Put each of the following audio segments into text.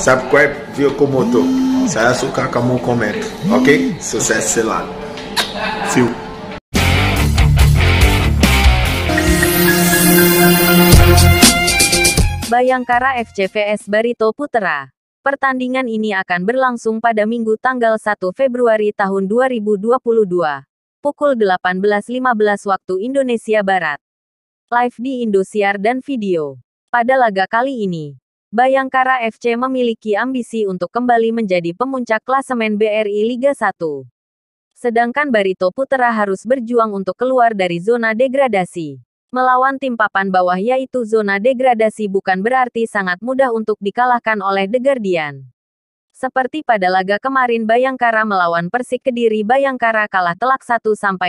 subscribe Viocomoto. Saya suka kamu komen. Oke, okay? sukses selalu. See you. Bayangkara FCVS Barito Putra. Pertandingan ini akan berlangsung pada Minggu tanggal 1 Februari tahun 2022, pukul 18.15 waktu Indonesia Barat. Live di Indosiar dan video. Pada laga kali ini, Bayangkara FC memiliki ambisi untuk kembali menjadi pemuncak klasemen BRI Liga 1. Sedangkan Barito Putera harus berjuang untuk keluar dari zona degradasi. Melawan tim papan bawah yaitu zona degradasi bukan berarti sangat mudah untuk dikalahkan oleh The Guardian. Seperti pada laga kemarin Bayangkara melawan Persik Kediri Bayangkara kalah telak 1-0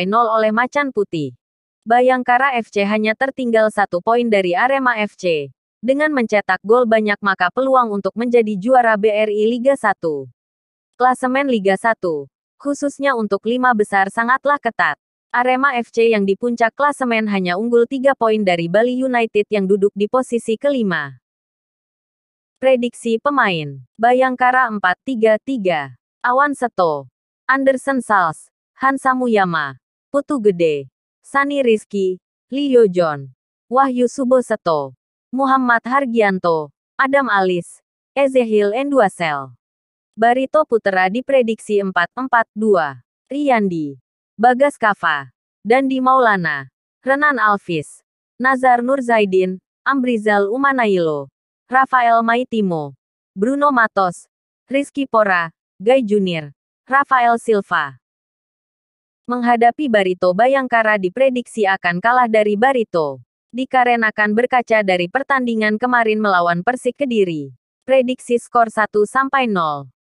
oleh Macan Putih. Bayangkara FC hanya tertinggal satu poin dari Arema FC. Dengan mencetak gol banyak maka peluang untuk menjadi juara BRI Liga 1. Klasemen Liga 1, khususnya untuk lima besar sangatlah ketat. Arema FC yang di puncak klasemen hanya unggul tiga poin dari Bali United yang duduk di posisi kelima. Prediksi pemain. Bayangkara 4-3-3. Awan Seto. Anderson Sals. Hansa Muyama. Putu Gede. Sani Rizky. Lio John. Wahyu Subo Seto. Muhammad Hargianto, Adam Alis, Ezehil Enduasel. Barito Putera diprediksi 442, Riyandi, Bagas Kava, Dandi Maulana, Renan Alvis, Nazar Nur Zaidin, Ambrizal Umanailo, Rafael Maitimo, Bruno Matos, Rizky Pora, Gai Junir, Rafael Silva. Menghadapi Barito Bayangkara diprediksi akan kalah dari Barito dikarenakan berkaca dari pertandingan kemarin melawan Persik Kediri. Prediksi skor 1 sampai 0.